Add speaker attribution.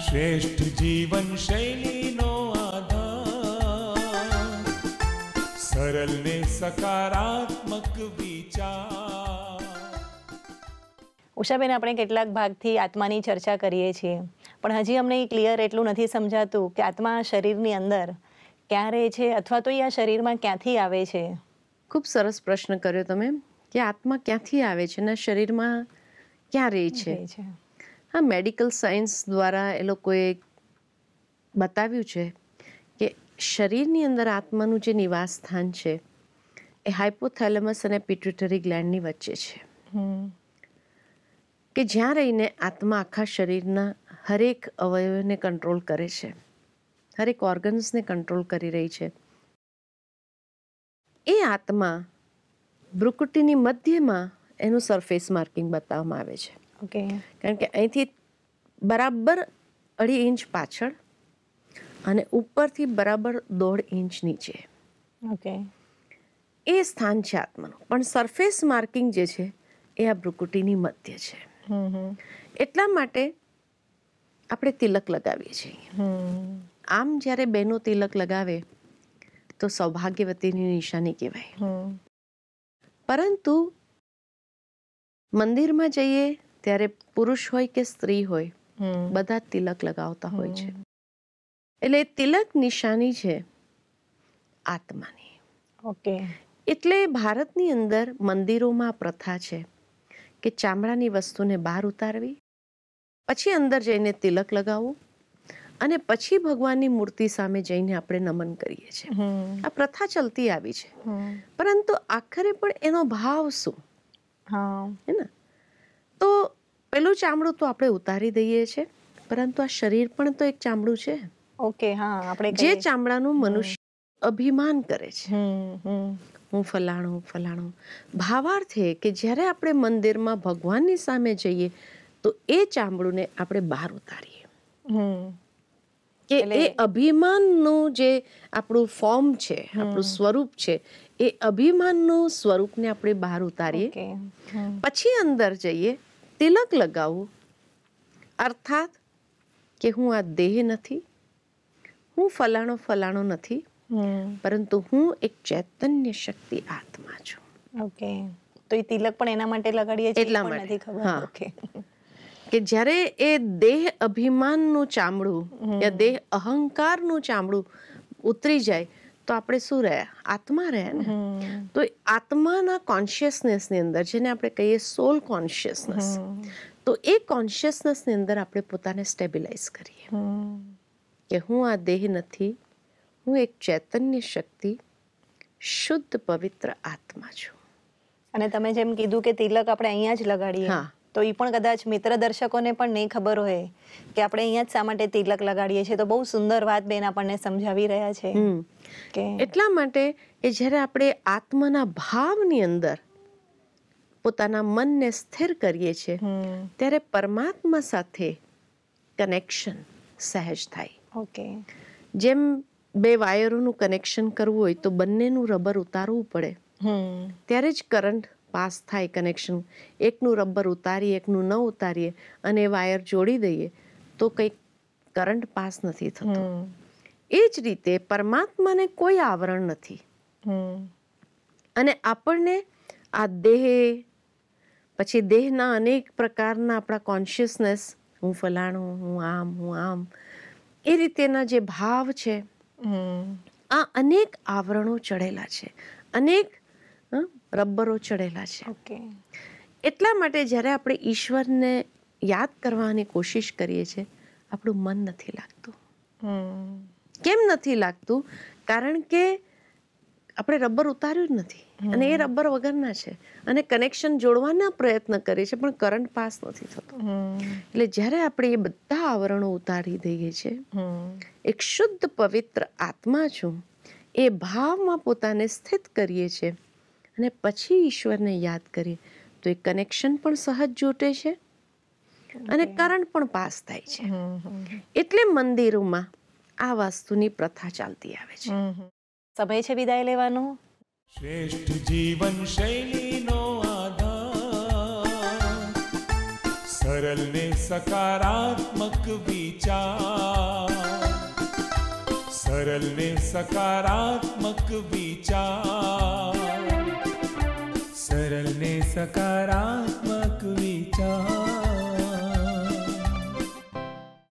Speaker 1: શ્રેષ્ઠ જીવન શૈલીનો આધાર સરળ ને સકારાત્મક વિચાર ઉષાબેન આપણે કેટલાક ભાગથી આત્માની ચર્ચા કરીએ છીએ પણ હજી અમને એ ક્લિયર એટલું નથી સમજાતું કે આત્મા શરીરની અંદર ક્યાં રહે છે અથવા તો એ આ શરીરમાં ક્યાંથી આવે છે ખૂબ સરસ પ્રશ્ન કર્યો તમે કે આત્મા ક્યાંથી આવે છે ને શરીરમાં ક્યાં રહે છે હા મેડિકલ સાયન્સ દ્વારા એ લોકોએ બતાવ્યું છે કે શરીરની અંદર આત્માનું જે નિવાસ સ્થાન છે એ હાઇપોથેલેમસ અને પિટ્યુટરી ગ્લેન્ડની વચ્ચે છે કે જ્યાં રહીને આત્મા આખા શરીરના હરેક અવયવને કંટ્રોલ કરે છે હરેક ઓર્ગન્સને કંટ્રોલ કરી રહી છે એ આત્મા બ્રુકુટીની મધ્યમાં એનું સરફેસ માર્કિંગ બતાવવામાં આવે છે ઓકે કારણ કે અહીંથી બરાબર અઢી ઇંચ પાછળ અને ઉપરથી બરાબર દોઢ ઇંચ નીચે ઓકે એ સ્થાન છે આત્માનું પણ સરફેસ માર્કિંગ જે છે એ આ ભ્રુકુટીની મધ્ય છે એટલા માટે આપણે તિલક લગાવીએ છીએ આમ જ્યારે બેનો તિલક લગાવે તો સૌભાગ્યવતીની નિશાની કહેવાય પરંતુ મંદિરમાં જઈએ ત્યારે પુરુષ હોય કે સ્ત્રી હોય બધા તિલક લગાવતા હોય છે એટલે તિલક નિશાની છે આત્માની ઓકે એટલે ભારતની અંદર મંદિરોમાં પ્રથા છે કે ચામડાની વસ્તુને બહાર ઉતારવી પછી અંદર જઈને તિલક લગાવવું અને પછી ભગવાનની મૂર્તિ સામે જઈને આપણે નમન કરીએ છીએ આ પ્રથા ચલતી આવી છે પરંતુ આખરે પણ એનો ભાવ શું હે ને તો પેલું ચામડું તો આપણે ઉતારી દઈએ છીએ પરંતુ આ શરીર પણ તો એક ચામડું છે ઓકે હા આપણે જે ચામડાનું મનુષ્ય અભિમાન કરે છે હું ફલાણું ફલાણું ભાવાર્થે કે જ્યારે આપણે મંદિરમાં ભગવાનની સામે જઈએ તો એ ચામડુંને આપણે બહાર ઉતારીએ કે એ અભિમાનનું જે આપણું ફોર્મ છે આપણું સ્વરૂપ છે એ અભિમાનનું સ્વરૂપને આપણે બહાર ઉતારીએ પછી અંદર જઈએ તિલક લગાવવું અર્થાત કે હું આ દેહ નથી હું ફલાણો ફલાણો નથી પરંતુ હું એક ચૈતન્ય શક્તિ આત્મા છું ઓકે તો એ તિલક પણ એના માટે લગાડીએ છીએ એટલા માટે ઓકે કે જ્યારે એ દેહ અભિમાનનું ચામડું કે દેહ અહંકારનું ચામડું ઉતરી જાય તો આપણે શું રહે આત્મા રહે ને તો આત્માના કોન્શિયસનેસની અંદર જેને આપણે કહીએ સોલ કોન્શિયસનેસ તો એ કોન્શિયસનેસની અંદર આપણે પોતાને સ્ટેબિલાઇઝ કરીએ કે હું આ દેહ નથી હું એક ચૈતન્ય શક્તિ શુદ્ધ પવિત્ર આત્મા છું અને તમે જેમ કીધું કે તિલક આપણે અહીંયા જ લગાડીએ હા તો એ પણ કદાચ મિત્ર દર્શકોને પણ નહીં ખબર હોય કે આપણે અહીંયા જ શા માટે તિલક લગાડીએ છીએ તો બહુ સુંદર વાત બેન આપણને સમજાવી રહ્યા છે કે એટલા માટે એ જ્યારે આપણે આત્માના ભાવની અંદર પોતાના મનને સ્થિર કરીએ છીએ ત્યારે પરમાત્મા સાથે કનેક્શન સહેજ થાય ઓકે જેમ બે વાયરોનું કનેક્શન કરવું હોય તો બંનેનું રબર ઉતારવું પડે ત્યારે જ કરંટ પાસ થાય કનેક્શન એકનું રબર ઉતારીએ એકનું ન ઉતારીએ અને વાયર જોડી દઈએ તો કંઈક કરંટ પાસ નથી થતો એ જ રીતે પરમાત્માને કોઈ આવરણ નથી અને આપણને આ દેહ પછી દેહના અનેક પ્રકારના આપણા કોન્શિયસનેસ હું ફલાણું હું આમ હું આમ એ રીતેના જે ભાવ છે આ અનેક આવરણો ચડેલા છે અનેક રબ્બરો ચડેલા છે એટલા માટે જ્યારે આપણે ઈશ્વરને યાદ કરવાની કોશિશ કરીએ છીએ આપણું મન નથી લાગતું કેમ નથી લાગતું કારણ કે આપણે રબર ઉતાર્યું જ નથી અને એ રબર વગરના છે અને કનેક્શન જોડવાના પ્રયત્ન કરીએ છીએ પણ કરંટ પાસ નથી થતો એટલે જ્યારે આપણે એ બધા આવરણો ઉતારી દઈએ છીએ એક શુદ્ધ પવિત્ર આત્મા છું એ ભાવમાં પોતાને સ્થિત કરીએ છીએ અને પછી ઈશ્વરને યાદ કરીએ તો એ કનેક્શન પણ સહજ જૂટે છે અને કરંટ પણ પાસ થાય છે એટલે મંદિરોમાં આ વસ્તુની પ્રથા ચાલતી આવે છે સમય છે વિદાય લેવાનો શ્રેષ્ઠ જીવન શૈલીનો આધાર સરળ ને સકારાત્મક વિચાર સરળ ને સકારાત્મક વિચાર સકારાત્મક વિચાર